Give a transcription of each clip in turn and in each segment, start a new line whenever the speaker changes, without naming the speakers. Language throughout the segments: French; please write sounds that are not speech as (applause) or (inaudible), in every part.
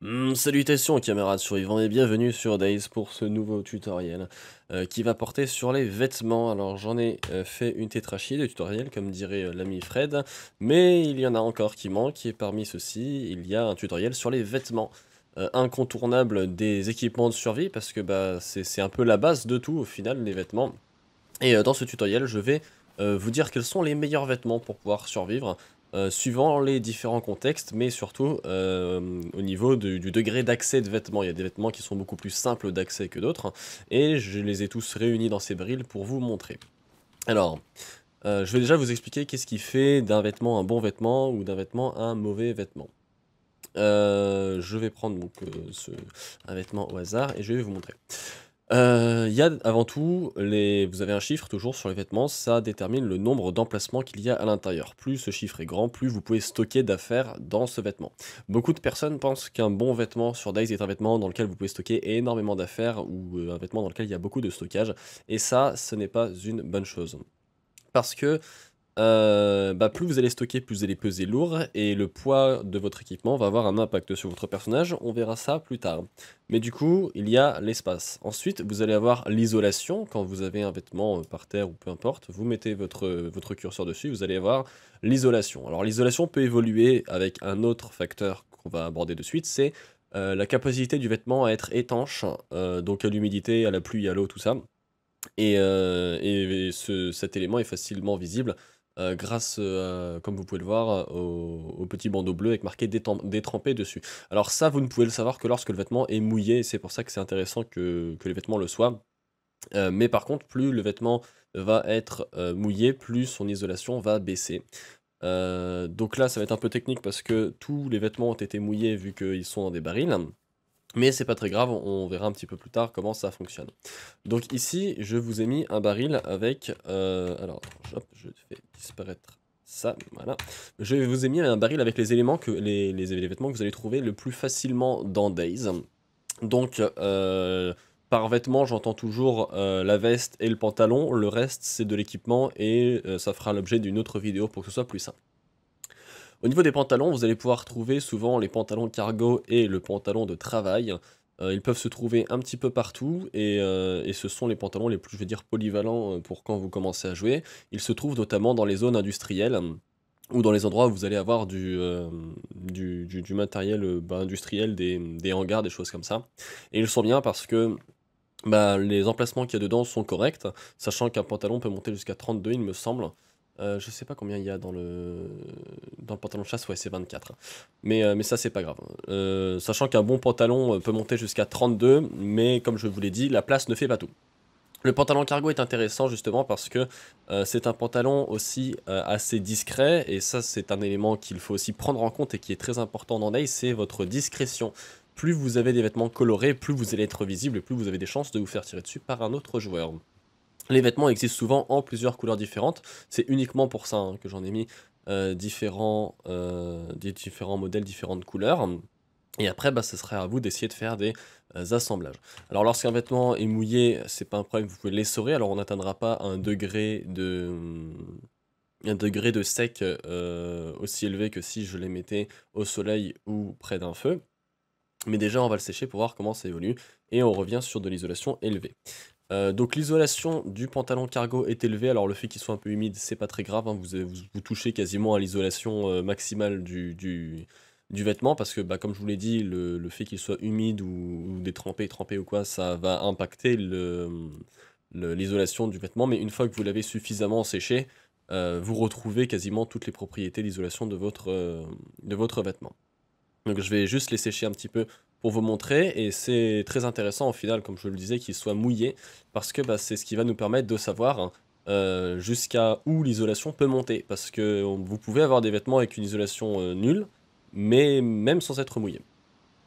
Hmm, salutations camarades survivants et bienvenue sur Days pour ce nouveau tutoriel euh, qui va porter sur les vêtements. Alors j'en ai euh, fait une tétrachie de tutoriels comme dirait euh, l'ami Fred, mais il y en a encore qui manquent et parmi ceux-ci il y a un tutoriel sur les vêtements incontournables des équipements de survie parce que bah, c'est un peu la base de tout au final les vêtements. Et dans ce tutoriel je vais vous dire quels sont les meilleurs vêtements pour pouvoir survivre euh, suivant les différents contextes, mais surtout euh, au niveau du, degré d'accès de vêtements. Il y a des vêtements qui sont beaucoup plus simples d'accès que d'autres, et je les ai tous réunis dans ces brilles pour vous montrer. Alors, euh, je vais déjà vous expliquer qu'est-ce qui fait d'un vêtement un bon vêtement ou d'un vêtement un mauvais vêtement. je vais prendre donc, un vêtement au hasard et je vais vous montrer. Il y a avant tout, les... vous avez un chiffre toujours sur les vêtements, ça détermine le nombre d'emplacements qu'il y a à l'intérieur. Plus ce chiffre est grand, plus vous pouvez stocker d'affaires dans ce vêtement. Beaucoup de personnes pensent qu'un bon vêtement sur Dice est un vêtement dans lequel vous pouvez stocker énormément d'affaires ou euh, un vêtement dans lequel il y a beaucoup de stockage. Et ça, ce n'est pas une bonne chose. Parce que euh, bah, plus vous allez stocker, plus vous allez peser lourd, et le poids de votre équipement va avoir un impact sur votre personnage, on verra ça plus tard. Mais du coup, il y a l'espace. Ensuite, vous allez avoir l'isolation, quand vous avez un vêtement euh, par terre ou peu importe, vous mettez votre, euh, votre curseur dessus, vous allez avoir l'isolation. Alors l'isolation peut évoluer avec un autre facteur qu'on va aborder de suite, c'est la capacité du vêtement à être étanche, donc à l'humidité, à la pluie, à l'eau, tout ça. Et, cet élément est facilement visible euh, grâce, euh, comme vous pouvez le voir, euh, au, petit bandeau bleu avec marqué détrempé dessus. Alors ça, vous ne pouvez le savoir que lorsque le vêtement est mouillé, c'est pour ça que c'est intéressant que, les vêtements le soient. mais par contre, plus le vêtement va être mouillé, plus son isolation va baisser. donc là, ça va être un peu technique parce que tous les vêtements ont été mouillés vu qu'ils sont dans des barils. Mais c'est pas très grave, on verra un petit peu plus tard comment ça fonctionne. Donc ici, je vous ai mis un baril avec... Euh, alors, hop, je fais disparaître ça, voilà. Je vous ai mis un baril avec les éléments que les, les, vêtements que vous allez trouver le plus facilement dans Days. Donc, euh, par vêtements, j'entends toujours euh, la veste et le pantalon. Le reste, c'est de l'équipement et ça fera l'objet d'une autre vidéo pour que ce soit plus simple. Au niveau des pantalons, vous allez pouvoir trouver souvent les pantalons cargo et le pantalon de travail. Euh, ils peuvent se trouver un petit peu partout et, euh, ce sont les pantalons les plus, je vais dire, polyvalents euh, pour quand vous commencez à jouer. Ils se trouvent notamment dans les zones industrielles ou dans les endroits où vous allez avoir du, matériel bah, industriel, des, hangars, des choses comme ça. Et ils sont bien parce que bah, les emplacements qu'il y a dedans sont corrects, sachant qu'un pantalon peut monter jusqu'à 32, il me semble. Je euh, je sais pas combien il y a dans le, dans le pantalon de chasse, ouais c'est 24. Mais, euh, mais ça c'est pas grave. Euh, sachant qu'un bon pantalon peut monter jusqu'à 32, mais comme je vous l'ai dit, la place ne fait pas tout. Le pantalon cargo est intéressant justement parce que c'est un pantalon aussi assez discret et ça c'est un élément qu'il faut aussi prendre en compte et qui est très important dans Day, c'est votre discrétion plus vous avez des vêtements colorés, plus vous allez être visible et plus vous avez des chances de vous faire tirer dessus par un autre joueur. Les vêtements existent souvent en plusieurs couleurs différentes. C'est uniquement pour ça hein, que j'en ai mis euh, différents, euh, des différents modèles, différentes couleurs. Et après, bah, ce serait à vous d'essayer de faire des euh, assemblages. Alors, lorsqu'un vêtement est mouillé, c'est pas un problème, vous pouvez l'essorer. Alors, on n'atteindra pas un degré de, un degré de sec aussi élevé que si je les mettais au soleil ou près d'un feu. Mais déjà, on va le sécher pour voir comment ça évolue. Et on revient sur de l'isolation élevée. Euh, donc l'isolation du pantalon cargo est élevée, alors le fait qu'il soit un peu humide c'est pas très grave, hein. vous, touchez quasiment à l'isolation euh, maximale du, vêtement parce que bah, comme je vous l'ai dit, le, fait qu'il soit humide ou, détrempé, trempé ou quoi, ça va impacter l'isolation le, du vêtement, mais une fois que vous l'avez suffisamment séché, euh, vous retrouvez quasiment toutes les propriétés d'isolation de, votre de votre vêtement. Donc je vais juste les sécher un petit peu pour vous montrer. Et c'est très intéressant au final, comme je le disais, qu'il soit mouillé parce que bah, c'est ce qui va nous permettre de savoir hein, euh, jusqu'à où l'isolation peut monter. Parce que vous pouvez avoir des vêtements avec une isolation euh, nulle, mais même sans être mouillé.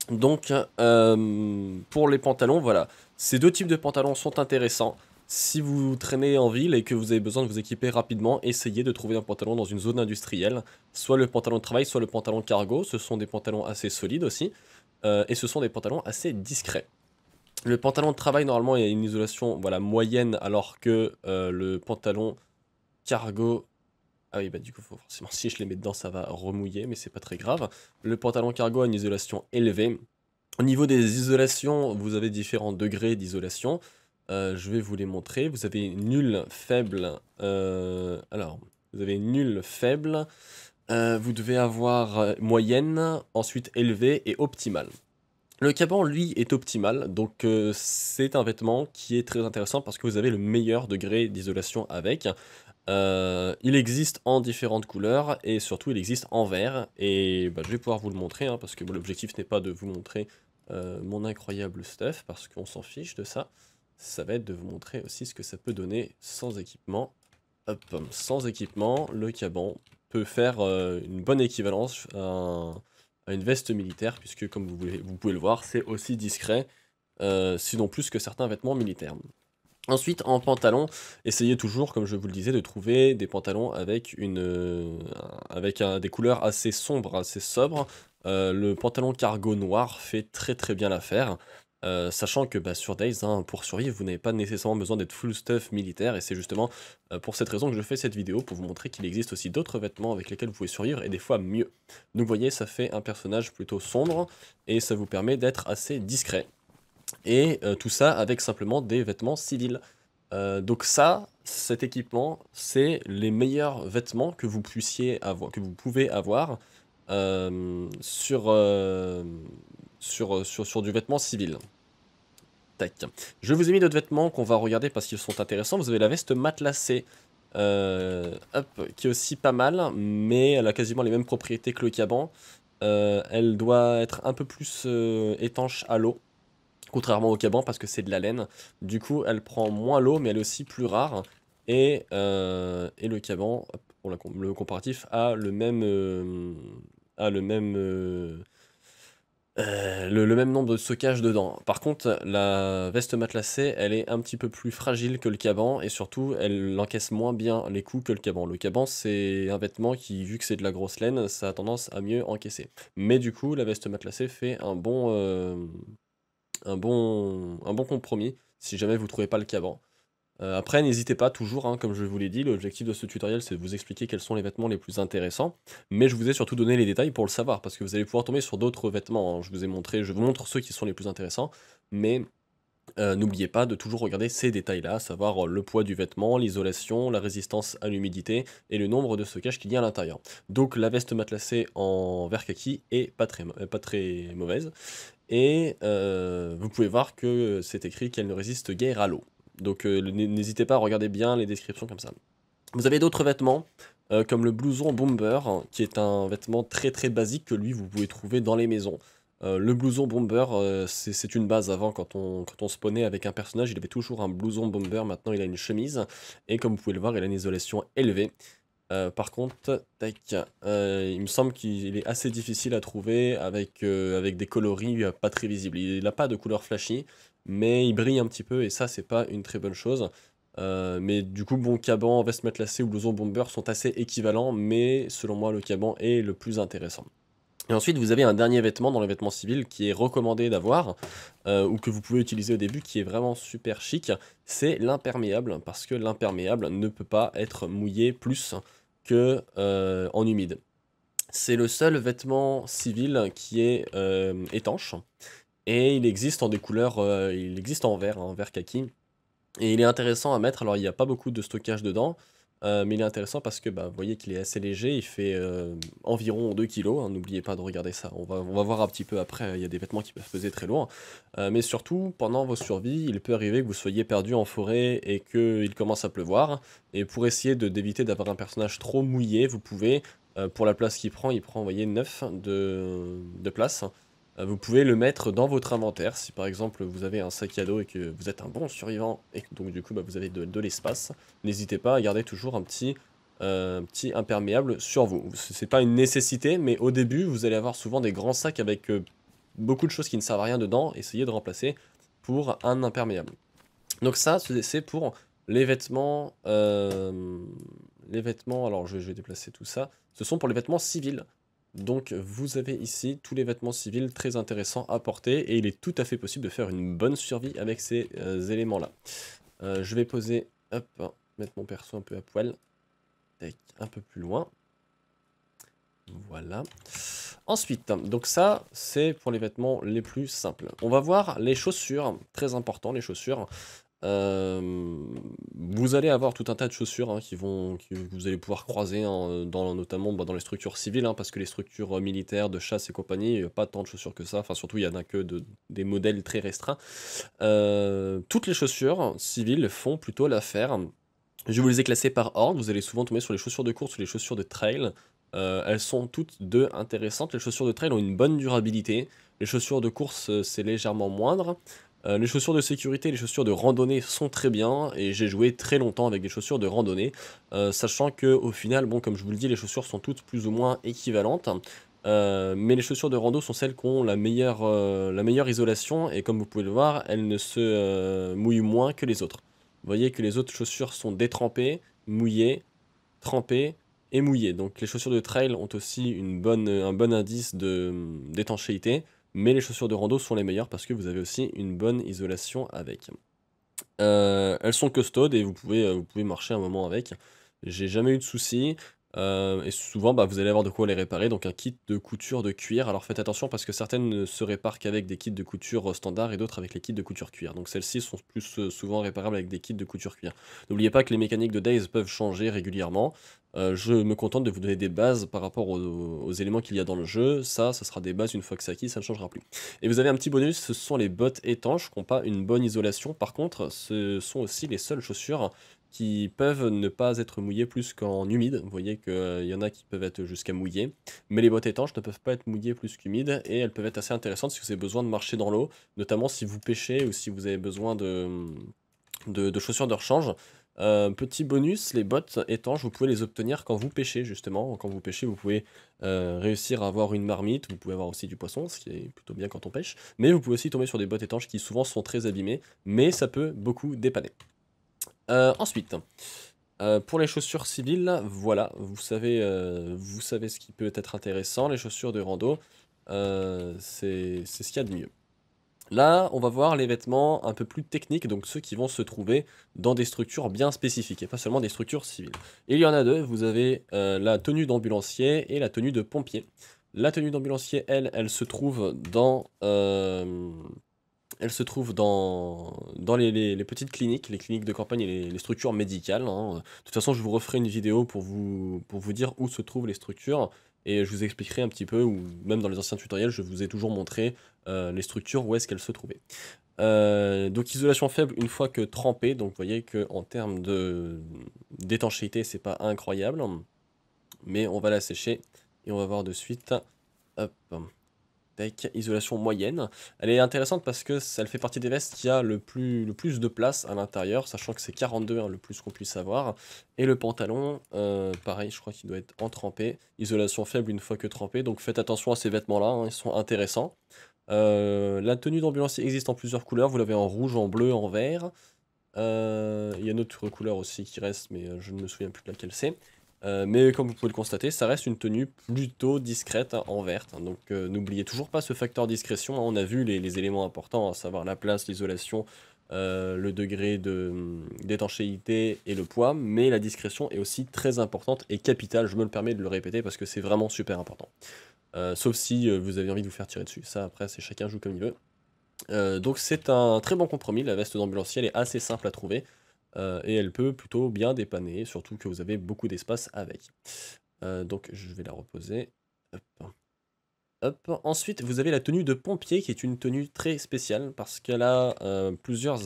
Donc euh, pour les pantalons, voilà. Ces deux types de pantalons sont intéressants. Si vous traînez en ville et que vous avez besoin de vous équiper rapidement, essayez de trouver un pantalon dans une zone industrielle. Soit le pantalon de travail, soit le pantalon cargo. Ce sont des pantalons assez solides aussi. Euh, et ce sont des pantalons assez discrets. Le pantalon de travail, normalement, il y a une isolation voilà, moyenne, alors que euh, le pantalon cargo... Ah oui, bah du coup, faut forcément, (laughs) si je les mets dedans, ça va remouiller, mais c'est pas très grave. Le pantalon cargo a une isolation élevée. Au niveau des isolations, vous avez différents degrés d'isolation. Euh, je vais vous les montrer. Vous avez nul, faible... alors, vous avez nul, faible... Euh, vous devez avoir euh, moyenne, ensuite élevée et optimale. Le caban, lui, est optimal, donc euh, c'est un vêtement qui est très intéressant parce que vous avez le meilleur degré d'isolation avec. il existe en différentes couleurs et surtout il existe en vert. Et bah, je vais pouvoir vous le montrer hein, parce que l'objectif n'est pas de vous montrer mon incroyable stuff parce qu'on s'en fiche de ça. Ça va être de vous montrer aussi ce que ça peut donner sans équipement. Hop, sans équipement, le caban peut faire euh, une bonne équivalence à, une veste militaire, puisque comme vous, pouvez, vous pouvez le voir, c'est aussi discret, euh, sinon plus que certains vêtements militaires. Ensuite, en pantalon, essayez toujours, comme je vous le disais, de trouver des pantalons avec, une, euh, avec des couleurs assez sombres, assez sobres. le pantalon cargo noir fait très très bien l'affaire. Euh, sachant que bah, sur Days, hein, pour survivre, vous n'avez pas nécessairement besoin d'être full stuff militaire, et c'est justement euh, pour cette raison que je fais cette vidéo, pour vous montrer qu'il existe aussi d'autres vêtements avec lesquels vous pouvez survivre, et des fois mieux. Donc vous voyez, ça fait un personnage plutôt sombre, et ça vous permet d'être assez discret. Et euh, tout ça avec simplement des vêtements civils. donc ça, cet équipement, c'est les meilleurs vêtements que vous puissiez avoir, que vous pouvez avoir sur sur, euh, sur, sur du vêtement civil. Tac. Je vous ai mis d'autres vêtements qu'on va regarder parce qu'ils sont intéressants. Vous avez la veste matelassée, euh, hop, qui est aussi pas mal, mais elle a quasiment les mêmes propriétés que le caban. Euh, elle doit être un peu plus étanche à l'eau, contrairement au caban parce que c'est de la laine. Du coup, elle prend moins l'eau, mais elle est aussi plus rare. Et, et le caban, pour la, le comparatif, a le même, a le même euh, le, même nombre de stockage dedans. Par contre, la veste matelassée, elle est un petit peu plus fragile que le caban et surtout, elle encaisse moins bien les coups que le caban. Le caban, c'est un vêtement qui, vu que c'est de la grosse laine, ça a tendance à mieux encaisser. Mais du coup, la veste matelassée fait un bon, euh, un bon, un bon compromis si jamais vous trouvez pas le caban. Euh, après, n'hésitez pas toujours, hein, comme je vous l'ai dit, l'objectif de ce tutoriel, c'est de vous expliquer quels sont les vêtements les plus intéressants, mais je vous ai surtout donné les détails pour le savoir, parce que vous allez pouvoir tomber sur d'autres vêtements. Hein. Je vous ai montré, je vous montre ceux qui sont les plus intéressants, mais euh, n'oubliez pas de toujours regarder ces détails-là, à savoir euh, le poids du vêtement, l'isolation, la résistance à l'humidité et le nombre de stockage qu'il y a à l'intérieur. Donc la veste matelassée en vert kaki est pas très, mauvaise, et vous pouvez voir que c'est écrit qu'elle ne résiste guère à l'eau. Donc euh, n'hésitez pas à regarder bien les descriptions comme ça. Vous avez d'autres vêtements, euh, comme le blouson bomber, qui est un vêtement très très basique que lui vous pouvez trouver dans les maisons. Euh, le blouson bomber, c'est une base. Avant, quand on, quand on spawnait avec un personnage, il avait toujours un blouson bomber. Maintenant, il a une chemise. Et comme vous pouvez le voir, il a une isolation élevée. par contre, il me semble qu'il est assez difficile à trouver avec, avec des coloris pas très visibles. Il n'a pas de couleur flashy mais il brille un petit peu et ça, c'est pas une très bonne chose. Euh, mais du coup, bon, Caban, veste matelassée ou blouson bomber sont assez équivalents, mais selon moi, le Caban est le plus intéressant. Et ensuite, vous avez un dernier vêtement dans les vêtements civils qui est recommandé d'avoir, euh, ou que vous pouvez utiliser au début, qui est vraiment super chic, c'est l'imperméable, parce que l'imperméable ne peut pas être mouillé plus que euh, en humide. C'est le seul vêtement civil qui est étanche, et il existe en des couleurs, euh, il existe en vert, hein, en vert kaki. Et il est intéressant à mettre, alors il n'y a pas beaucoup de stockage dedans, euh, mais il est intéressant parce que bah, vous voyez qu'il est assez léger, il fait euh, environ 2 kg, hein. n'oubliez pas de regarder ça, on va, voir un petit peu après, il y a des vêtements qui peuvent peser très loin. mais surtout pendant vos survies, il peut arriver que vous soyez perdu en forêt et qu'il commence à pleuvoir, et pour essayer d'éviter d'avoir un personnage trop mouillé, vous pouvez, pour la place qu'il prend, il prend voyez, 9 de, de place, euh, vous pouvez le mettre dans votre inventaire. Si par exemple vous avez un sac à dos et que vous êtes un bon survivant et donc du coup bah, vous avez de, l'espace, n'hésitez pas à garder toujours un petit, euh, imperméable sur vous. Ce n'est pas une nécessité, mais au début vous allez avoir souvent des grands sacs avec euh, beaucoup de choses qui ne servent à rien dedans. Essayez de remplacer pour un imperméable. Donc ça c'est pour les vêtements. les vêtements, alors je vais déplacer tout ça. Ce sont pour les vêtements civils. Donc vous avez ici tous les vêtements civils très intéressants à porter et il est tout à fait possible de faire une bonne survie avec ces euh, éléments-là. Euh, je vais poser, hop, mettre mon perso un peu à poil, un peu plus loin. Voilà. Ensuite, donc ça, c'est pour les vêtements les plus simples. On va voir les chaussures, très important les chaussures. Euh, vous allez avoir tout un tas de chaussures hein, qui vont, que vous allez pouvoir croiser, euh, dans, notamment bah, dans les structures civiles, hein, parce que les structures euh, militaires de chasse et compagnie, il n'y a pas tant de chaussures que ça. Enfin, surtout, il y en a que des modèles très restreints. toutes les chaussures civiles font plutôt l'affaire. Je vous les ai classées par ordre. Vous allez souvent tomber sur les chaussures de course ou les chaussures de trail. elles sont toutes deux intéressantes. Les chaussures de trail ont une bonne durabilité. Les chaussures de course, c'est légèrement moindre. Euh, les chaussures de sécurité et les chaussures de randonnée sont très bien et j'ai joué très longtemps avec des chaussures de randonnée, euh, sachant que au final, bon comme je vous le dis, les chaussures sont toutes plus ou moins équivalentes. Euh, mais les chaussures de rando sont celles qui ont la meilleure, la meilleure isolation et comme vous pouvez le voir, elles ne se mouillent moins que les autres. Vous voyez que les autres chaussures sont détrempées, mouillées, trempées et mouillées. Donc les chaussures de trail ont aussi une bonne, un bon indice d'étanchéité. Mais les chaussures de rando sont les meilleures parce que vous avez aussi une bonne isolation avec. Euh, elles sont custodes et vous pouvez, euh, vous pouvez marcher un moment avec. J'ai jamais eu de soucis. Euh, et souvent, bah, vous allez avoir de quoi les réparer. Donc, un kit de couture de cuir. Alors, faites attention parce que certaines ne se réparent qu'avec des kits de couture standard et d'autres avec les kits de couture cuir. Donc, celles-ci sont plus souvent réparables avec des kits de couture cuir. N'oubliez pas que les mécaniques de Days peuvent changer régulièrement. Euh, je me contente de vous donner des bases par rapport aux, éléments qu'il y a dans le jeu. Ça, ça sera des bases une fois que c'est acquis, ça ne changera plus. Et vous avez un petit bonus, ce sont les bottes étanches qui n'ont pas une bonne isolation. Par contre, ce sont aussi les seules chaussures qui peuvent ne pas être mouillées plus qu'en humide. Vous voyez qu'il euh, y en a qui peuvent être jusqu'à mouillées, mais les bottes étanches ne peuvent pas être mouillées plus qu'humides et elles peuvent être assez intéressantes si vous avez besoin de marcher dans l'eau, notamment si vous pêchez ou si vous avez besoin de, de chaussures de rechange. Euh, petit bonus, les bottes étanches, vous pouvez les obtenir quand vous pêchez, justement. Quand vous pêchez, vous pouvez euh, réussir à avoir une marmite, vous pouvez avoir aussi du poisson, ce qui est plutôt bien quand on pêche. Mais vous pouvez aussi tomber sur des bottes étanches qui souvent sont très abîmées, mais ça peut beaucoup dépanner. Euh, ensuite, pour les chaussures civiles, voilà, vous savez, vous savez ce qui peut être intéressant. Les chaussures de rando, c'est ce qu'il y a de mieux. Là, on va voir les vêtements un peu plus techniques, donc ceux qui vont se trouver dans des structures bien spécifiques et pas seulement des structures civiles. Il y en a deux, vous avez euh, la tenue d'ambulancier et la tenue de pompier. La tenue d'ambulancier, elle, elle se trouve dans... Euh, elle se trouve dans, dans les, petites cliniques, les cliniques de campagne et les, structures médicales. Hein. De toute façon, je vous referai une vidéo pour vous, pour vous dire où se trouvent les structures et je vous expliquerai un petit peu, ou même dans les anciens tutoriels, je vous ai toujours montré euh, les structures, où est-ce qu'elles se trouvaient. Euh, donc isolation faible une fois que trempée, donc vous voyez qu'en termes d'étanchéité, c'est pas incroyable. Mais on va la sécher et on va voir de suite. Hop. isolation moyenne. Elle est intéressante parce que ça, fait partie des vestes qui a le plus, le plus de place à l'intérieur, sachant que c'est 42 hein, le plus qu'on puisse avoir. Et le pantalon, euh, pareil, je crois qu'il doit être en trempé. Isolation faible une fois que trempé, donc faites attention à ces vêtements-là, hein, ils sont intéressants. Euh, la tenue d'ambulancier existe en plusieurs couleurs. Vous l'avez en rouge, en bleu, en vert. Euh, il y a une autre couleur aussi qui reste, mais euh, je ne me souviens plus de laquelle c'est. mais comme vous pouvez le constater, ça reste une tenue plutôt discrète hein, en verte. donc n'oubliez toujours pas ce facteur discrétion. Hein. on a vu les, éléments importants, à savoir la place, l'isolation, le degré hum, d'étanchéité et le poids. Mais la discrétion est aussi très importante et capitale. Je me le permets de le répéter parce que c'est vraiment super important. Euh, sauf si euh, vous avez envie de vous faire tirer dessus. Ça, après, c'est chacun joue comme il veut. Euh, donc, c'est un très bon compromis. La veste d'ambulancier, est assez simple à trouver. et elle peut plutôt bien dépanner, surtout que vous avez beaucoup d'espace avec. donc, je vais la reposer. Ensuite, vous avez la tenue de pompier, qui est une tenue très spéciale, parce qu'elle a plusieurs,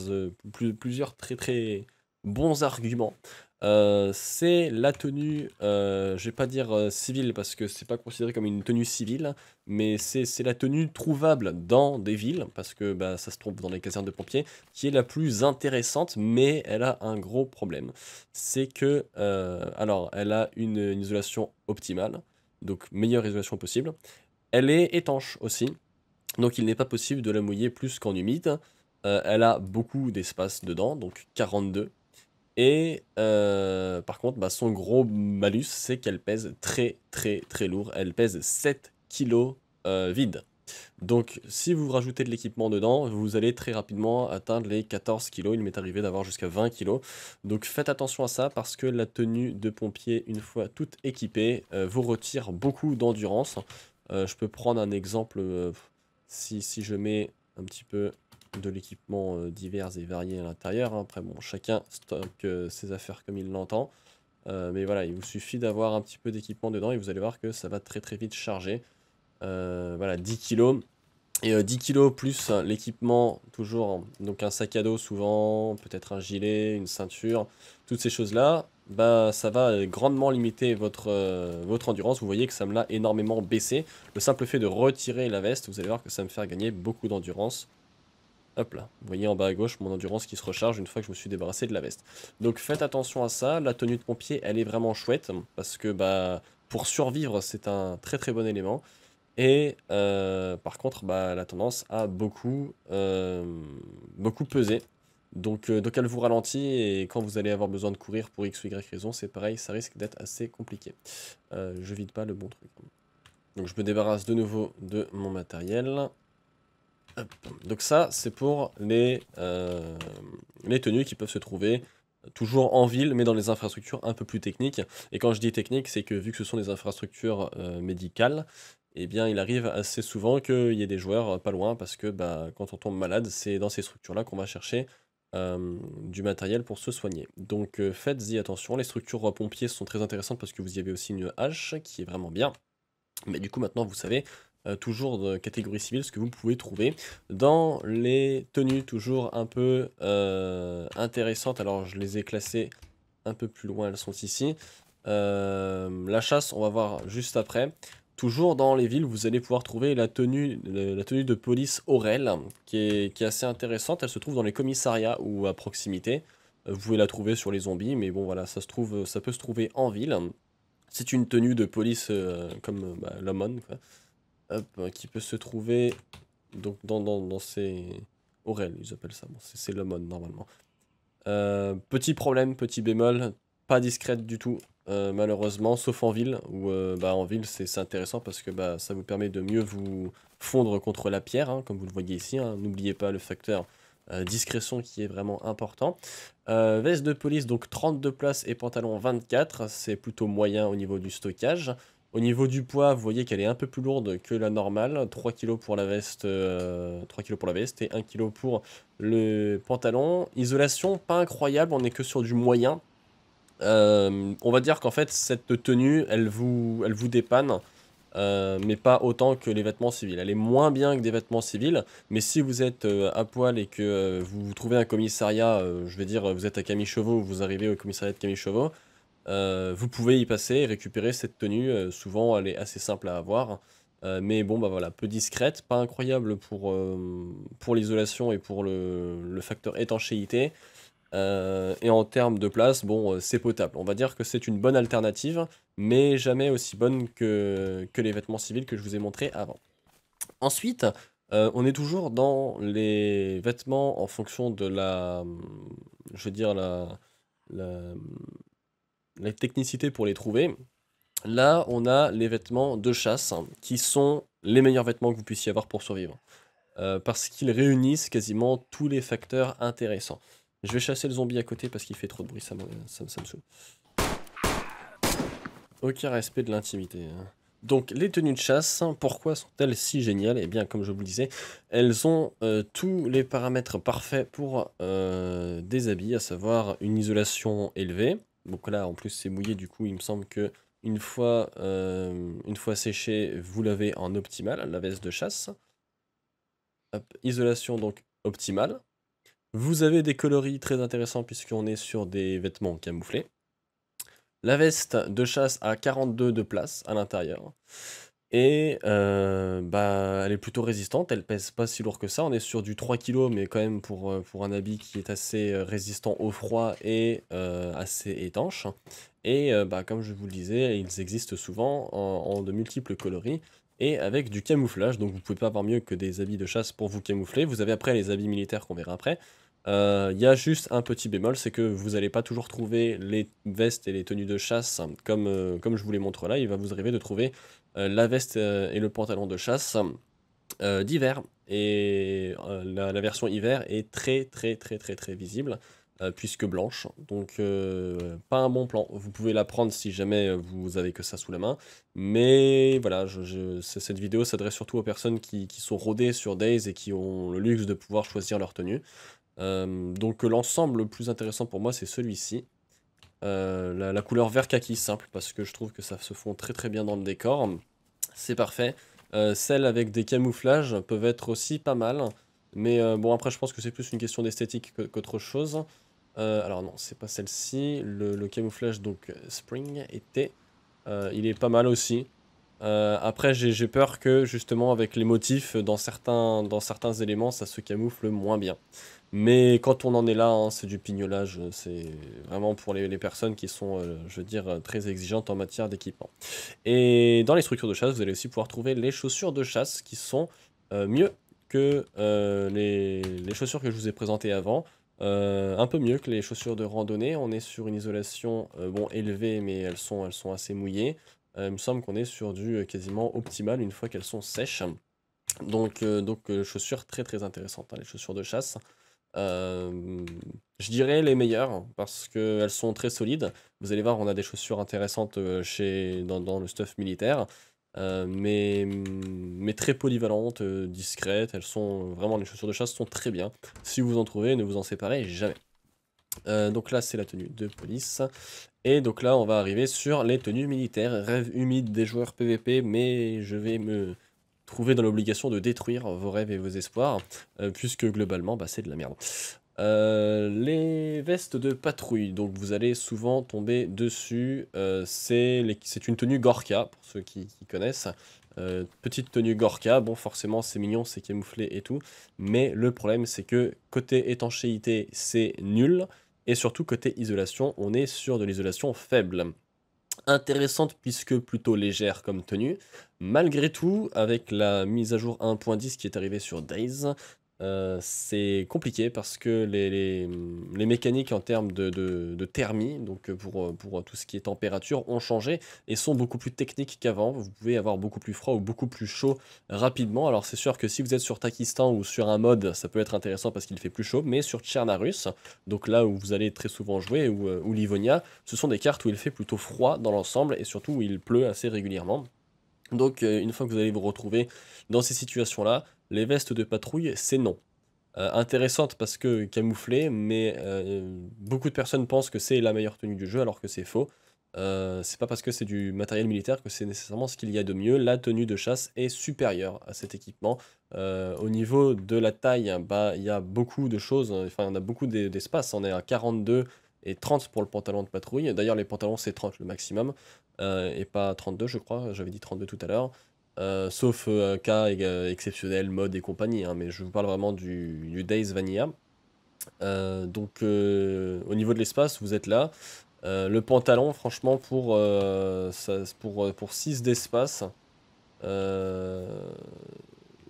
plusieurs très très bons arguments. Euh, c'est la tenue, euh, je vais pas dire euh, civile parce que c'est pas considéré comme une tenue civile, mais c'est la tenue trouvable dans des villes, parce que bah, ça se trouve dans les casernes de pompiers, qui est la plus intéressante, mais elle a un gros problème. C'est que, euh, alors, elle a une, une, isolation optimale, donc meilleure isolation possible. Elle est étanche aussi, donc il n'est pas possible de la mouiller plus qu'en humide. elle a beaucoup d'espace dedans, donc 42 et euh, par contre, bah, son gros malus, c'est qu'elle pèse très très très lourd. Elle pèse 7 kg vide. Donc si vous rajoutez de l'équipement dedans, vous allez très rapidement atteindre les 14 kg. Il m'est arrivé d'avoir jusqu'à 20 kg. Donc faites attention à ça parce que la tenue de pompier, une fois toute équipée, euh, vous retire beaucoup d'endurance. Euh, je peux prendre un exemple si, si je mets un petit peu de l'équipement euh, divers et varié à l'intérieur. Hein. Après, bon, chacun stocke euh, ses affaires comme il l'entend. Euh, mais voilà, il vous suffit d'avoir un petit peu d'équipement dedans et vous allez voir que ça va très très vite charger. voilà, 10 kilos. Et 10 kilos plus hein, l'équipement, toujours, donc un sac à dos souvent, peut-être un gilet, une ceinture, toutes ces choses-là, bah, ça va grandement limiter votre, votre endurance. Vous voyez que ça me l'a énormément baissé. Le simple fait de retirer la veste, vous allez voir que ça me fait gagner beaucoup d'endurance. Hop là, vous voyez en bas à gauche mon endurance qui se recharge une fois que je me suis débarrassé de la veste. Donc faites attention à ça, la tenue de pompier elle est vraiment chouette parce que bah pour survivre c'est un très très bon élément. Et euh, par contre bah, la tendance a beaucoup, euh, beaucoup pesé. Donc, euh, donc elle vous ralentit et quand vous allez avoir besoin de courir pour x ou y raison c'est pareil, ça risque d'être assez compliqué. je vide pas le bon truc. Donc je me débarrasse de nouveau de mon matériel. Donc ça, c'est pour les, euh, les tenues qui peuvent se trouver toujours en ville, mais dans les infrastructures un peu plus techniques. Et quand je dis technique, c'est que vu que ce sont des infrastructures euh, médicales, eh bien, il arrive assez souvent qu'il y ait des joueurs euh, pas loin, parce que bah, quand on tombe malade, c'est dans ces structures-là qu'on va chercher du matériel pour se soigner. Donc faites-y attention, les structures pompiers sont très intéressantes parce que vous y avez aussi une hache qui est vraiment bien. Mais du coup maintenant vous savez euh, toujours de catégorie civile, ce que vous pouvez trouver dans les tenues toujours un peu euh, intéressantes. Alors je les ai classées un peu plus loin, elles sont ici. Euh, la chasse, on va voir juste après. Toujours dans les villes, vous allez pouvoir trouver la tenue, la tenue de police Aurel, qui est, assez intéressante. Elle se trouve dans les commissariats ou à proximité. Vous pouvez la trouver sur les zombies, mais bon voilà, ça, se trouve, ça peut se trouver en ville. C'est une tenue de police comme bah, lhomme l'Amon, quoi. Hein, qui peut se trouver donc dans, dans, ces... Aurel, ils appellent ça, c'est le mode normalement. Euh, petit problème, petit bémol, pas discrète du tout, euh, malheureusement, sauf en ville, où euh, bah, en ville c'est intéressant parce que bah, ça vous permet de mieux vous fondre contre la pierre, hein, comme vous le voyez ici, hein. n'oubliez pas le facteur discrétion qui est vraiment important. veste de police, donc 32 places et pantalon 24, c'est plutôt moyen au niveau du stockage. Au niveau du poids, vous voyez qu'elle est un peu plus lourde que la normale. 3 kg pour la veste, 3 euh, pour la veste et 1 kg pour le pantalon. Isolation, pas incroyable, on est que sur du moyen. Euh, on va dire qu'en fait, cette tenue, elle vous, elle vous dépanne. Euh, mais pas autant que les vêtements civils. Elle est moins bien que des vêtements civils, mais si vous êtes à poil et que vous, vous trouvez un commissariat, je vais dire, vous êtes à Camille Chevaux, vous arrivez au commissariat de Camille Chevaux, euh, vous pouvez y passer et récupérer cette tenue. Euh, souvent, elle est assez simple à avoir. Euh, mais bon, bah voilà, peu discrète, pas incroyable pour, pour l'isolation et pour le, facteur étanchéité. et en termes de place, bon, c'est potable. On va dire que c'est une bonne alternative, mais jamais aussi bonne que, que les vêtements civils que je vous ai montrés avant. Ensuite, on est toujours dans les vêtements en fonction de la, je veux dire, la la technicité pour les trouver. Là, on a les vêtements de chasse hein, qui sont les meilleurs vêtements que vous puissiez avoir pour survivre. Euh, parce qu'ils réunissent quasiment tous les facteurs intéressants. Je vais chasser le zombie à côté parce qu'il fait trop de bruit, ça me, ça, saoule. Aucun respect de l'intimité. Hein. Donc les tenues de chasse, pourquoi sont-elles si géniales Eh bien, comme je vous le disais, elles ont euh, tous les paramètres parfaits pour euh, des habits, à savoir une isolation élevée, donc là, en plus, c'est mouillé. Du coup, il me semble que une fois, euh, une fois séché, vous l'avez en optimal, la veste de chasse. isolation donc optimale. Vous avez des coloris très intéressants puisqu'on est sur des vêtements camouflés. La veste de chasse a 42 de place à l'intérieur. Et euh, bah, elle est plutôt résistante, elle pèse pas si lourd que ça. On est sur du 3 kg, mais quand même pour, euh, pour un habit qui est assez euh, résistant au froid et assez étanche. Et bah, comme je vous le disais, ils existent souvent en, de multiples coloris et avec du camouflage. Donc vous pouvez pas avoir mieux que des habits de chasse pour vous camoufler. Vous avez après les habits militaires qu'on verra après. Il y a juste un petit bémol, c'est que vous n'allez pas toujours trouver les vestes et les tenues de chasse comme, comme je vous les montre là. Il va vous arriver de trouver euh, la veste euh, et le pantalon de chasse euh, d'hiver. Et la, version hiver est très très très très très visible. puisque blanche, donc pas un bon plan. Vous pouvez la prendre si jamais vous avez que ça sous la main, mais voilà, je, cette vidéo s'adresse surtout aux personnes qui, sont rodées sur Days et qui ont le luxe de pouvoir choisir leur tenue. donc l'ensemble le plus intéressant pour moi c'est celui-ci. Euh, la, couleur vert kaki simple parce que je trouve que ça se fond très très bien dans le décor. C'est parfait. Euh, celles avec des camouflages peuvent être aussi pas mal. Mais euh, bon après je pense que c'est plus une question d'esthétique qu'autre chose. alors non, c'est pas celle-ci. Le, le, camouflage donc Spring était... il est pas mal aussi. Euh, après, j'ai peur que justement avec les motifs, dans certains, éléments, ça se camoufle moins bien. Mais quand on en est là, hein, c'est du pignolage, c'est vraiment pour les, personnes qui sont, euh, je veux dire, très exigeantes en matière d'équipement. Et dans les structures de chasse, vous allez aussi pouvoir trouver les chaussures de chasse qui sont euh, mieux que les, chaussures que je vous ai présentées avant. un peu mieux que les chaussures de randonnée, on est sur une isolation bon élevée mais elles elles sont assez mouillées. Euh, il me semble qu'on est sur du euh, quasiment optimal une fois qu'elles sont sèches. Donc, euh, donc chaussures très très intéressantes, hein, les chaussures de chasse. je dirais les meilleures parce qu'elles sont très solides. Vous allez voir, on a des chaussures intéressantes chez, dans, le stuff militaire, mais, mais très polyvalentes, discrètes. Elles sont vraiment, les chaussures de chasse sont très bien. Si vous en trouvez, ne vous en séparez jamais. Euh, donc là, c'est la tenue de police. Et donc là, on va arriver sur les tenues militaires. Rêve humide des joueurs PVP, mais je vais me trouver dans l'obligation de détruire vos rêves et vos espoirs, euh, puisque globalement, bah, c'est de la merde. Euh, les vestes de patrouille, donc vous allez souvent tomber dessus. c'est une tenue Gorka, pour ceux qui, connaissent. petite tenue Gorka, bon forcément c'est mignon, c'est camouflé et tout, mais le problème c'est que côté étanchéité c'est nul, et surtout, côté isolation, on est sur de l'isolation faible. Intéressante puisque plutôt légère comme tenue. Malgré tout, avec la mise à jour 1.10 qui est arrivée sur Days, euh, c'est compliqué parce que les, mécaniques en termes de, de, thermie, donc euh, pour, euh, tout ce qui est température, ont changé et sont beaucoup plus techniques qu'avant. Vous pouvez avoir beaucoup plus froid ou beaucoup plus chaud rapidement. Alors c'est sûr que si vous êtes sur Takistan ou sur un mode, ça peut être intéressant parce qu'il fait plus chaud, mais sur Tchernarus, donc là où vous allez très souvent jouer, ou, ou Livonia, ce sont des cartes où il fait plutôt froid dans l'ensemble et surtout où il pleut assez régulièrement. Donc une fois que vous allez vous retrouver dans ces situations-là, les vestes de patrouille, c'est non. Euh, intéressante parce que camouflée, mais euh, beaucoup de personnes pensent que c'est la meilleure tenue du jeu alors que c'est faux. Euh, c'est pas parce que c'est du matériel militaire que c'est nécessairement ce qu'il y a de mieux. La tenue de chasse est supérieure à cet équipement. au niveau de la taille, bah, il y a beaucoup de choses, hein. enfin on a beaucoup d'espace, on est à 42 et 30 pour le pantalon de patrouille. D'ailleurs les pantalons c'est 30 le maximum et pas 32 je crois, j'avais dit 32 tout à l'heure. Euh, sauf euh, cas euh, exceptionnel, mode et compagnie, hein, mais je vous parle vraiment du, Days Vanilla. donc au niveau de l'espace, vous êtes là. le pantalon, franchement, pour, pour, pour 6 d'espace,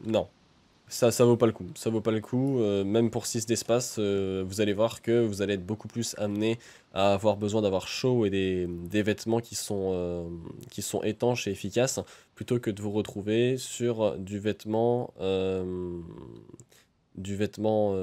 non, ça, ça vaut pas le coup. Ça vaut pas le coup. Euh, même pour 6 d'espace, euh, vous allez voir que vous allez être beaucoup plus amené à avoir besoin d'avoir chaud et des, des, vêtements qui sont, euh, qui sont étanches et efficaces, plutôt que de vous retrouver sur du vêtement. du vêtement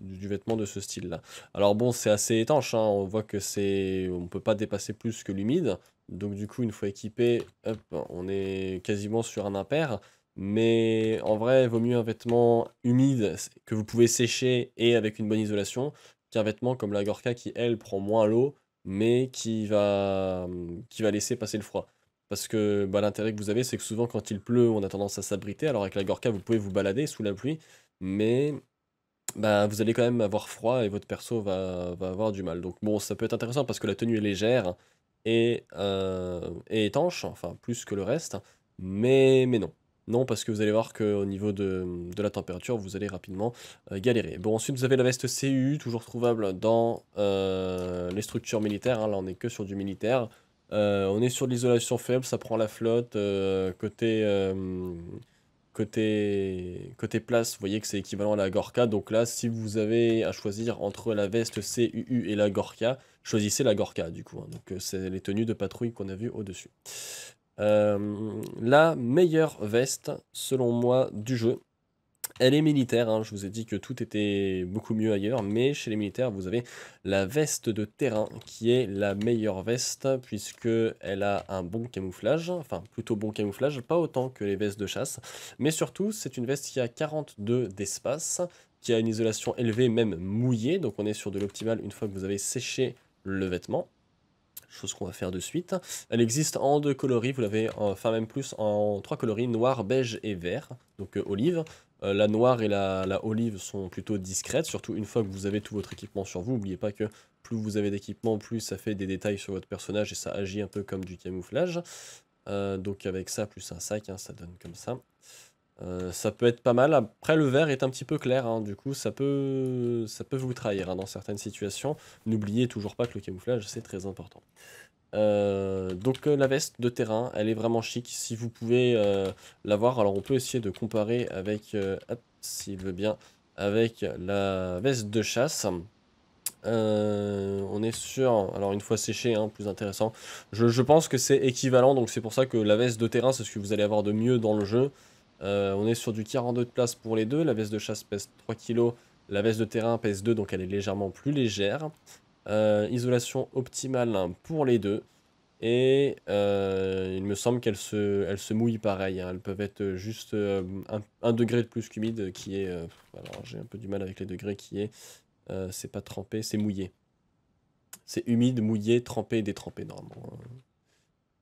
du vêtement de ce style là alors bon c'est assez étanche hein. on voit que c'est on peut pas dépasser plus que l'humide donc du coup une fois équipé on est quasiment sur un impair mais en vrai, il vaut mieux un vêtement humide que vous pouvez sécher et avec une bonne isolation qu'un vêtement comme la Gorka qui, elle, prend moins l'eau, mais qui va, hum, laisser passer le froid. Parce que bah, l'intérêt que vous avez, c'est que souvent quand il pleut, on a tendance à s'abriter. Alors avec la Gorka, vous pouvez vous balader sous la pluie, mais bah, vous allez quand même avoir froid et votre perso va, avoir du mal. Donc bon, ça peut être intéressant parce que la tenue est légère et, euh, étanche, enfin plus que le reste, mais non. Non, parce que vous allez voir qu'au niveau de, la température, vous allez rapidement euh, galérer. Bon, ensuite, vous avez la veste CU, toujours trouvable dans euh, les structures militaires. Hein. Là, on n'est que sur du militaire. Euh, on est sur de l'isolation faible, ça prend la flotte. côté, côté, côté place, vous voyez que c'est équivalent à la Gorka. Donc là, si vous avez à choisir entre la veste CUU et la Gorka, choisissez la Gorka du coup. Hein. Donc c'est les tenues de patrouille qu'on a vues au-dessus. Euh, la meilleure veste, selon moi, du jeu. Elle est militaire, hein. je vous ai dit que tout était beaucoup mieux ailleurs, mais chez les militaires, vous avez la veste de terrain qui est la meilleure veste puisque elle a un bon camouflage, enfin plutôt bon camouflage, pas autant que les vestes de chasse, mais surtout c'est une veste qui a 42 d'espace, qui a une isolation élevée, même mouillée, donc on est sur de l'optimal une fois que vous avez séché le vêtement chose qu'on va faire de suite. Elle existe en deux coloris, vous l'avez, enfin même plus, en trois coloris, noir, beige et vert, donc euh, olive. Euh, la noire et la, olive sont plutôt discrètes, surtout une fois que vous avez tout votre équipement sur vous. N'oubliez pas que plus vous avez d'équipement, plus ça fait des détails sur votre personnage et ça agit un peu comme du camouflage. Euh, donc avec ça, plus un sac, hein, ça donne comme ça. Euh, ça peut être pas mal. Après, le vert est un petit peu clair, hein. du coup, ça peut, ça peut vous trahir hein, dans certaines situations. N'oubliez toujours pas que le camouflage, c'est très important. Euh, donc euh, la veste de terrain, elle est vraiment chic. Si vous pouvez l'avoir, alors on peut essayer de comparer avec, s'il veut bien, avec la veste de chasse. on est sûr, alors une fois séché, hein, plus intéressant. je pense que c'est équivalent, donc c'est pour ça que la veste de terrain, c'est ce que vous allez avoir de mieux dans le jeu. Euh, on est sur du 42 de place pour les deux. La veste de chasse pèse 3 kg. La veste de terrain pèse 2, donc elle est légèrement plus légère. Euh, isolation optimale pour les deux. Et euh, il me semble qu'elles se, mouillent pareil. Hein. Elles peuvent être juste un, degré de plus qu'humide, qui est. alors j'ai un peu du mal avec les degrés, qui est. c'est pas trempé, c'est mouillé. C'est humide, mouillé, trempé et détrempé normalement. Hein.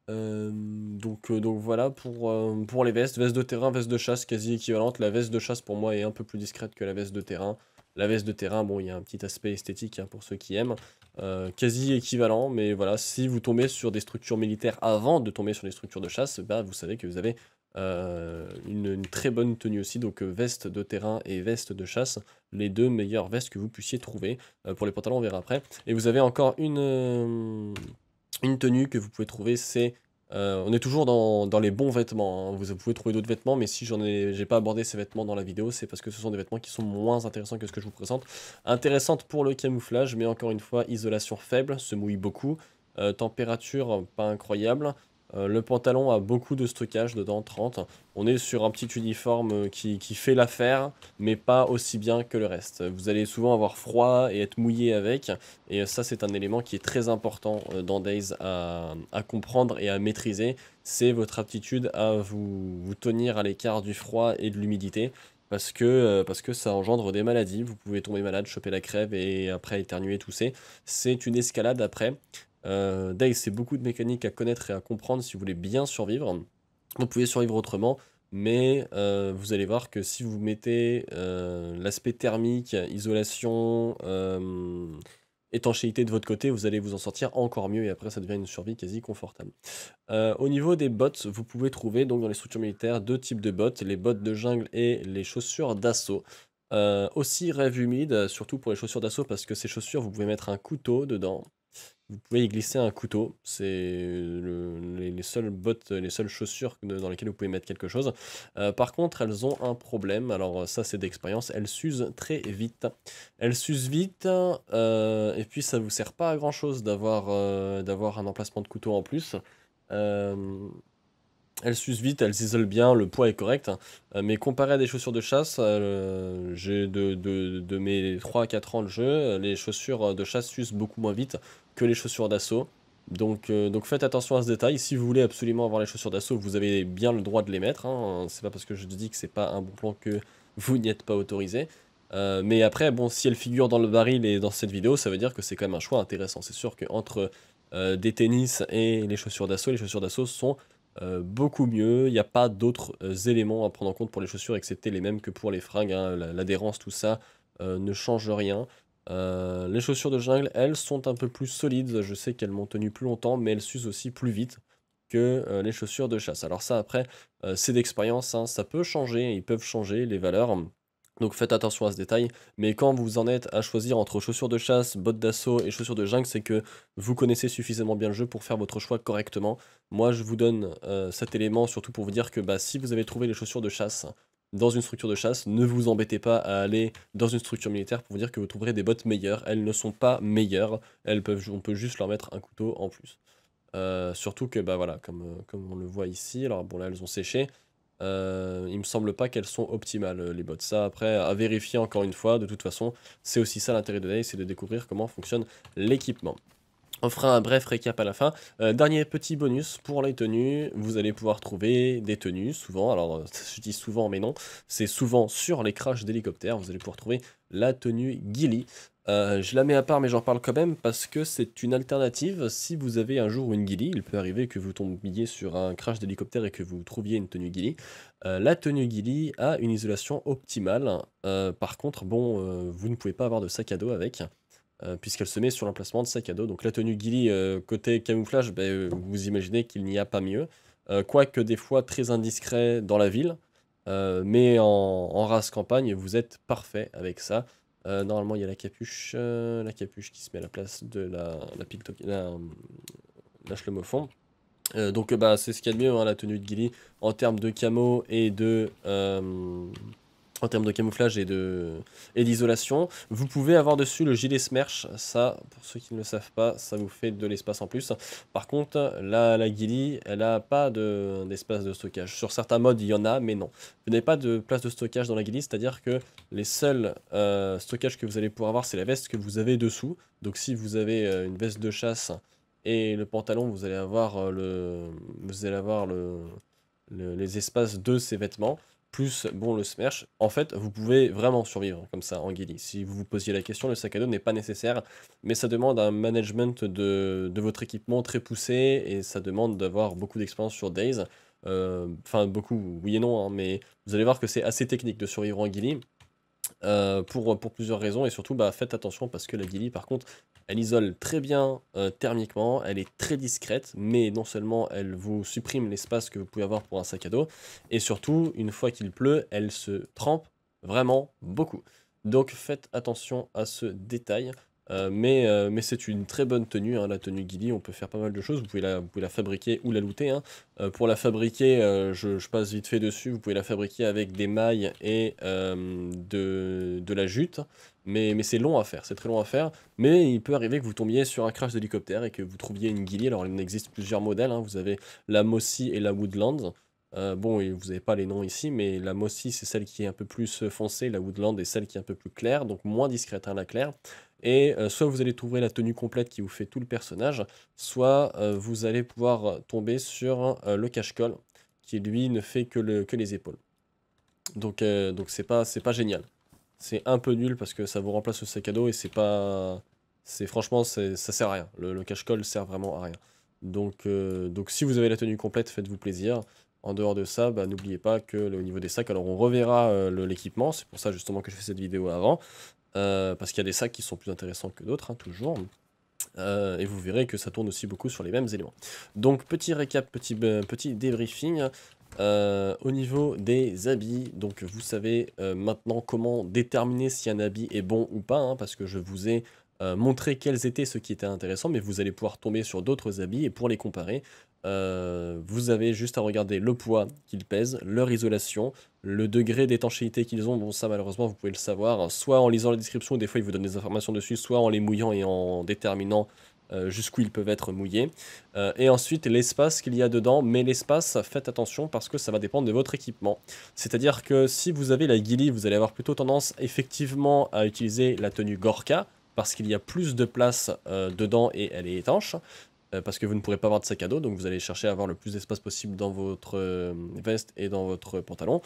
Euh, donc, euh, donc voilà pour, euh, pour les vestes. Veste de terrain, veste de chasse quasi équivalente. La veste de chasse pour moi est un peu plus discrète que la veste de terrain. La veste de terrain, bon, il y a un petit aspect esthétique hein, pour ceux qui aiment. quasi équivalent, mais voilà, si vous tombez sur des structures militaires avant de tomber sur des structures de chasse, bah, vous savez que vous avez une, une, très bonne tenue aussi. Donc veste de terrain et veste de chasse, les deux meilleures vestes que vous puissiez trouver. pour les pantalons, on verra après. Et vous avez encore une une tenue que vous pouvez trouver, c'est... Euh, on est toujours dans, les bons vêtements, hein. vous pouvez trouver d'autres vêtements, mais si j'en ai, j'ai pas abordé ces vêtements dans la vidéo, c'est parce que ce sont des vêtements qui sont moins intéressants que ce que je vous présente. Intéressante pour le camouflage, mais encore une fois, isolation faible, se mouille beaucoup, euh, température pas incroyable, euh, le pantalon a beaucoup de stockage dedans, 30. On est sur un petit uniforme euh, qui, fait l'affaire, mais pas aussi bien que le reste. Vous allez souvent avoir froid et être mouillé avec, et ça c'est un élément qui est très important euh, dans Days à, comprendre et à maîtriser. C'est votre aptitude à vous, tenir à l'écart du froid et de l'humidité parce que, parce que ça engendre des maladies. Vous pouvez tomber malade, choper la crève et après éternuer, tousser. C'est une escalade après. Euh, c'est beaucoup de mécaniques à connaître et à comprendre si vous voulez bien survivre. Vous pouvez survivre autrement, mais euh, vous allez voir que si vous mettez euh, l'aspect thermique, isolation, euh, étanchéité de votre côté, vous allez vous en sortir encore mieux et après ça devient une survie quasi confortable. au niveau des bottes vous pouvez trouver donc dans les structures militaires deux types de bottes, les bottes de jungle et les chaussures d'assaut. aussi rêve humide, surtout pour les chaussures d'assaut parce que ces chaussures vous pouvez mettre un couteau dedans vous pouvez y glisser un couteau. C'est euh, les, seules bottes, les seules chaussures dans lesquelles vous pouvez mettre quelque chose. Euh, par contre, elles ont un problème. Alors ça, c'est d'expérience. Elles s'usent très vite. Elles s'usent vite. Euh, et puis, ça ne vous sert pas à grand chose d'avoir d'avoir un emplacement de couteau en plus. Elles s'usent vite, elles isolent bien, le poids est correct. mais comparé à des chaussures de chasse, j'ai de, de, de, mes 3 4 ans de jeu, les chaussures de chasse s'usent beaucoup moins vite que les chaussures d'assaut. Donc, euh, donc faites attention à ce détail. Si vous voulez absolument avoir les chaussures d'assaut, vous avez bien le droit de les mettre. Hein. C'est pas parce que je dis que c'est pas un bon plan que vous n'y êtes pas autorisé. Euh, mais après, bon, si elle figure dans le baril et dans cette vidéo, ça veut dire que c'est quand même un choix intéressant. C'est sûr qu'entre entre euh, des tennis et les chaussures d'assaut, les chaussures d'assaut sont beaucoup mieux. Il n'y a pas d'autres éléments à prendre en compte pour les chaussures, excepté les mêmes que pour les fringues. Hein. L'adhérence, tout ça ne change rien. Euh, les chaussures de jungle, elles, sont un peu plus solides. Je sais qu'elles m'ont tenu plus longtemps, mais elles s'usent aussi plus vite que euh, les chaussures de chasse. Alors ça, après, euh, c'est d'expérience, hein. ça peut changer, ils peuvent changer les valeurs. Donc faites attention à ce détail, mais quand vous en êtes à choisir entre chaussures de chasse, bottes d'assaut et chaussures de jungle, c'est que vous connaissez suffisamment bien le jeu pour faire votre choix correctement. Moi, je vous donne cet élément surtout pour vous dire que bah, si vous avez trouvé les chaussures de chasse dans une structure de chasse. Ne vous embêtez pas à aller dans une structure militaire pour vous dire que vous trouverez des bottes meilleures. Elles ne sont pas meilleures. Elles peuvent, on peut juste leur mettre un couteau en plus. Euh, surtout que, bah voilà, comme, euh, comme on le voit ici, alors bon là elles ont séché, il euh, il me semble pas qu'elles sont optimales les bottes. Ça après à vérifier encore une fois, de toute façon, c'est aussi ça l'intérêt de Day, c'est de découvrir comment fonctionne l'équipement. On fera un bref récap à la fin. Euh, dernier petit bonus pour les tenues, vous allez pouvoir trouver des tenues souvent. Alors euh, (laughs) je dis souvent mais non, c'est souvent sur les crashs d'hélicoptères, vous allez pouvoir trouver la tenue Gilly. Euh, je la mets à part mais j'en parle quand même parce que c'est une alternative. Si vous avez un jour une Gilly, il peut arriver que vous tombiez sur un crash d'hélicoptère et que vous trouviez une tenue Gilly. la tenue Gilly a une isolation optimale. par contre, bon, vous ne pouvez pas avoir de sac à dos avec. Euh, puisqu'elle se met sur l'emplacement de sac à dos. Donc la tenue Gilly euh, côté camouflage, ben, euh, vous imaginez qu'il n'y a pas mieux. Quoique des fois très indiscret dans la ville, mais en, race campagne, vous êtes parfait avec ça. normalement, il y a la capuche, la capuche qui se met à la place de la, la, picto la, la fond. donc bah, c'est ce qu'il y a de mieux, hein, la tenue de Gilly, en termes de camo et de, en termes de camouflage et de et d'isolation. Vous pouvez avoir dessus le gilet Smersh, ça, pour ceux qui ne le savent pas, ça vous fait de l'espace en plus. Par contre, la guilly, elle n'a pas d'espace de, stockage. Sur certains modes, il y en a, mais non. Vous n'avez pas de place de stockage dans la guilly, c'est-à-dire que les seuls euh, stockages que vous allez pouvoir avoir, c'est la veste que vous avez dessous. Donc si vous avez euh, une veste de chasse et le pantalon, vous allez avoir, euh, le, vous allez avoir le, le, les espaces de ces vêtements plus bon le smersh, en fait, vous pouvez vraiment survivre comme ça en guilly. Si vous vous posiez la question, le sac à dos n'est pas nécessaire, mais ça demande un management de, votre équipement très poussé et ça demande d'avoir beaucoup d'expérience sur Days. Euh, enfin, beaucoup, oui et non, hein, mais vous allez voir que c'est assez technique de survivre en guilly. Euh, pour, plusieurs raisons. Et surtout, bah, faites attention parce que la guilly par contre, elle isole très bien euh, thermiquement, elle est très discrète, mais non seulement elle vous supprime l'espace que vous pouvez avoir pour un sac à dos, et surtout, une fois qu'il pleut, elle se trempe vraiment beaucoup. Donc faites attention à ce détail. Euh, euh, mais, c'est une très bonne tenue, hein, la tenue guili on peut faire pas mal de choses, vous pouvez la, fabriquer ou la looter. Hein. Euh, pour la fabriquer, je, passe vite fait dessus, vous pouvez la fabriquer avec des mailles et de, la jute, mais, c'est long à faire, c'est très long à faire, mais il peut arriver que vous tombiez sur un crash d'hélicoptère et que vous trouviez une guili alors il en existe plusieurs modèles, hein. vous avez la Mossy et la Woodland, euh, bon, vous n'avez pas les noms ici, mais la Mossy, c'est celle qui est un peu plus foncée, la Woodland est celle qui est un peu plus claire, donc moins discrète, à hein, la claire. Et euh, soit vous allez trouver la tenue complète qui vous fait tout le personnage, soit euh, vous allez pouvoir tomber sur le cache-col, qui lui ne fait que, les épaules. Donc donc c'est pas, génial. C'est un peu nul parce que ça vous remplace le sac à dos et c'est pas... C'est franchement, ça sert à rien. Le, cache-col sert vraiment à rien. Donc, donc si vous avez la tenue complète, faites-vous plaisir. En dehors de ça, bah, n'oubliez pas que au niveau des sacs, alors on reverra euh, l'équipement, c'est pour ça justement que je fais cette vidéo avant, euh, parce qu'il y a des sacs qui sont plus intéressants que d'autres, hein, toujours. Euh, et vous verrez que ça tourne aussi beaucoup sur les mêmes éléments. Donc petit récap, petit, petit débriefing. au niveau des habits, donc vous savez maintenant comment déterminer si un habit est bon ou pas, hein, parce que je vous ai montré quels étaient ceux qui étaient intéressants, mais vous allez pouvoir tomber sur d'autres habits et pour les comparer, euh, vous avez juste à regarder le poids qu'ils pèsent, leur isolation, le degré d'étanchéité qu'ils ont. Bon, ça, malheureusement, vous pouvez le savoir, soit en lisant la description, des fois, ils vous donnent des informations dessus, soit en les mouillant et en déterminant euh, jusqu'où ils peuvent être mouillés. Euh, et ensuite, l'espace qu'il y a dedans. Mais l'espace, faites attention parce que ça va dépendre de votre équipement. C'est-à-dire que si vous avez la ghillie, vous allez avoir plutôt tendance, effectivement, à utiliser la tenue Gorka parce qu'il y a plus de place dedans et elle est étanche. Euh, parce que vous ne pourrez pas avoir de sac à dos, donc vous allez chercher à avoir le plus d'espace possible dans votre euh, veste et dans votre pantalon.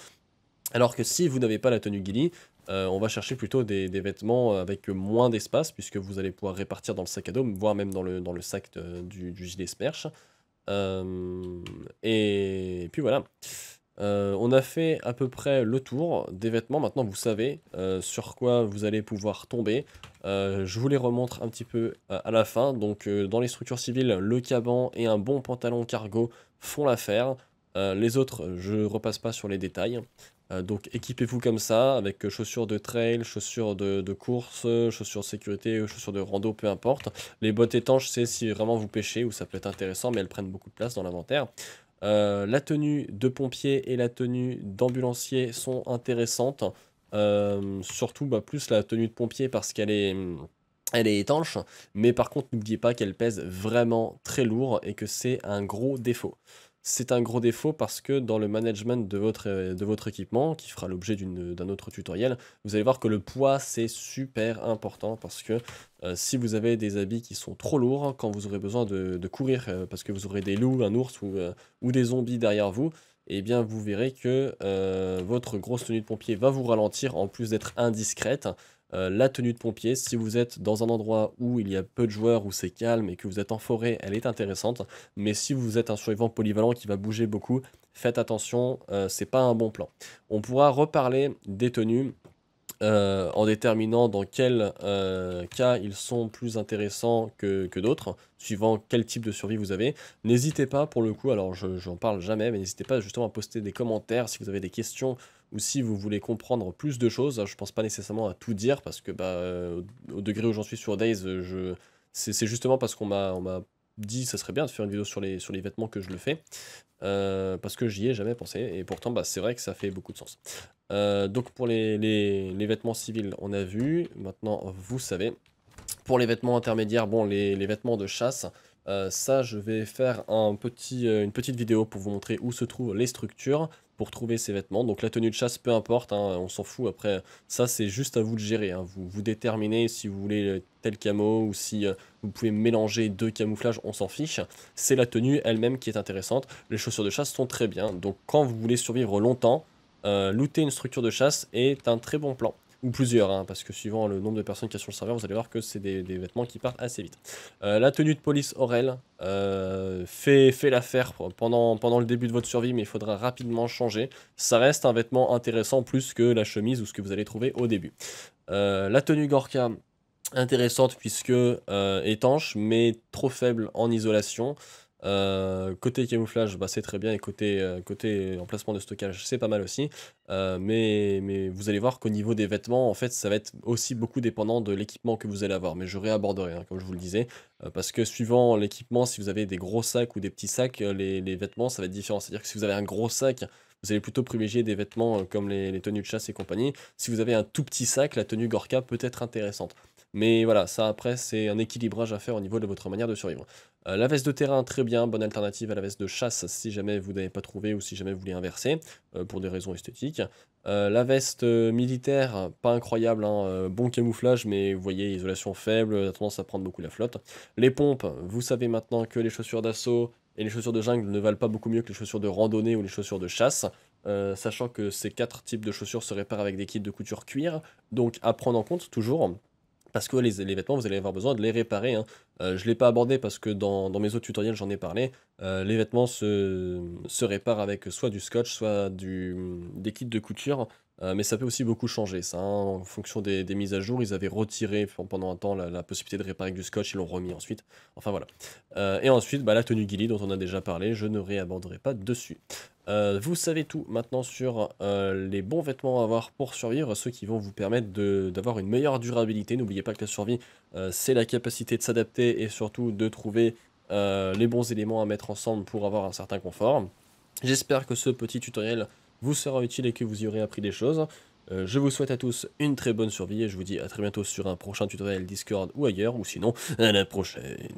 Alors que si vous n'avez pas la tenue Gilly, euh, on va chercher plutôt des, vêtements avec moins d'espace, puisque vous allez pouvoir répartir dans le sac à dos, voire même dans le, sac du, du, gilet sperche. et puis voilà. Euh, on a fait à peu près le tour des vêtements. Maintenant, vous savez euh, sur quoi vous allez pouvoir tomber. Euh, je vous les remontre un petit peu à la fin. Donc, dans les structures civiles, le caban et un bon pantalon cargo font l'affaire. les autres, je repasse pas sur les détails. donc, équipez-vous comme ça, avec chaussures de trail, chaussures de, de, course, chaussures de sécurité, chaussures de rando, peu importe. Les bottes étanches, c'est si vraiment vous pêchez ou ça peut être intéressant, mais elles prennent beaucoup de place dans l'inventaire. Euh, la tenue de pompier et la tenue d'ambulancier sont intéressantes. Euh, surtout bah, plus la tenue de pompier parce qu'elle est, elle est étanche. Mais par contre, n'oubliez pas qu'elle pèse vraiment très lourd et que c'est un gros défaut c'est un gros défaut parce que dans le management de votre, euh, de votre équipement, qui fera l'objet d'un autre tutoriel, vous allez voir que le poids, c'est super important parce que euh, si vous avez des habits qui sont trop lourds, hein, quand vous aurez besoin de, courir, euh, parce que vous aurez des loups, un ours ou, ou des zombies derrière vous, eh bien vous verrez que votre grosse tenue de pompier va vous ralentir en plus d'être indiscrète. Euh, la tenue de pompier. Si vous êtes dans un endroit où il y a peu de joueurs, où c'est calme et que vous êtes en forêt, elle est intéressante. Mais si vous êtes un survivant polyvalent qui va bouger beaucoup, faites attention, ce euh, c'est pas un bon plan. On pourra reparler des tenues euh, en déterminant dans quel euh, cas ils sont plus intéressants que, d'autres, suivant quel type de survie vous avez. N'hésitez pas pour le coup, alors j'en parle jamais, mais n'hésitez pas justement à poster des commentaires si vous avez des questions ou si vous voulez comprendre plus de choses. Je pense pas nécessairement à tout dire parce que bah, euh, au degré où j'en suis sur Days, je... c'est justement parce qu'on m'a dit ça serait bien de faire une vidéo sur les, sur les vêtements que je le fais. Euh, parce que j'y ai jamais pensé et pourtant bah, c'est vrai que ça fait beaucoup de sens. Euh, donc pour les, vêtements civils on a vu, maintenant vous savez. Pour les vêtements intermédiaires, bon les, vêtements de chasse, euh, ça je vais faire un petit, une petite vidéo pour vous montrer où se trouvent les structures pour trouver ses vêtements. Donc la tenue de chasse, peu importe, hein, on s'en fout. Après, ça, c'est juste à vous de gérer. Hein. Vous, vous déterminez si vous voulez euh, tel camo ou si euh, vous pouvez mélanger deux camouflages, on s'en fiche. C'est la tenue elle-même qui est intéressante. Les chaussures de chasse sont très bien. Donc quand vous voulez survivre longtemps, euh, looter une structure de chasse est un très bon plan ou plusieurs, hein, parce que suivant le nombre de personnes qui sont sur le serveur, vous allez voir que c'est des, vêtements qui partent assez vite. Euh, la tenue de police Aurel euh, fait, l'affaire pendant, pendant le début de votre survie, mais il faudra rapidement changer. Ça reste un vêtement intéressant plus que la chemise ou ce que vous allez trouver au début. Euh, la tenue Gorka, intéressante puisque étanche, mais trop faible en isolation. Euh, côté camouflage, bah, c'est très bien. Et côté, euh, emplacement de stockage, c'est pas mal aussi. Euh, mais, vous allez voir qu'au niveau des vêtements, en fait, ça va être aussi beaucoup dépendant de l'équipement que vous allez avoir. Mais je réaborderai, hein, comme je vous le disais. parce que suivant l'équipement, si vous avez des gros sacs ou des petits sacs, les, vêtements, ça va être différent. C'est-à-dire que si vous avez un gros sac, vous allez plutôt privilégier des vêtements comme les tenues de chasse et compagnie. Si vous avez un tout petit sac, la tenue Gorka peut être intéressante. Mais voilà, ça après, c'est un équilibrage à faire au niveau de votre manière de survivre. Euh, la veste de terrain, très bien, bonne alternative à la veste de chasse si jamais vous n'avez pas trouvé ou si jamais vous voulez inverser, euh, pour des raisons esthétiques. Euh, la veste militaire, pas incroyable, hein, bon camouflage, mais vous voyez, isolation faible, tendance à prendre beaucoup la flotte. Les pompes, vous savez maintenant que les chaussures d'assaut et les chaussures de jungle ne valent pas beaucoup mieux que les chaussures de randonnée ou les chaussures de chasse. sachant que ces quatre types de chaussures se réparent avec des kits de couture cuir, donc à prendre en compte toujours parce que les, vêtements, vous allez avoir besoin de les réparer. Hein. Euh, je ne l'ai pas abordé parce que dans, mes autres tutoriels, j'en ai parlé. Euh, les vêtements se, se, réparent avec soit du scotch, soit du, des kits de couture. Euh, mais ça peut aussi beaucoup changer, ça. Hein. En fonction des, mises à jour, ils avaient retiré pendant un temps la, possibilité de réparer avec du scotch, ils l'ont remis ensuite. Enfin voilà. Euh, et ensuite, bah, la tenue Gilly, dont on a déjà parlé, je ne réaborderai pas dessus. Euh, vous savez tout maintenant sur les bons vêtements à avoir pour survivre, ceux qui vont vous permettre d'avoir une meilleure durabilité. N'oubliez pas que la survie, c'est la capacité de s'adapter et surtout de trouver les bons éléments à mettre ensemble pour avoir un certain confort. J'espère que ce petit tutoriel vous sera utile et que vous y aurez appris des choses. Euh, je vous souhaite à tous une très bonne survie et je vous dis à très bientôt sur un prochain tutoriel Discord ou ailleurs, ou sinon à la prochaine.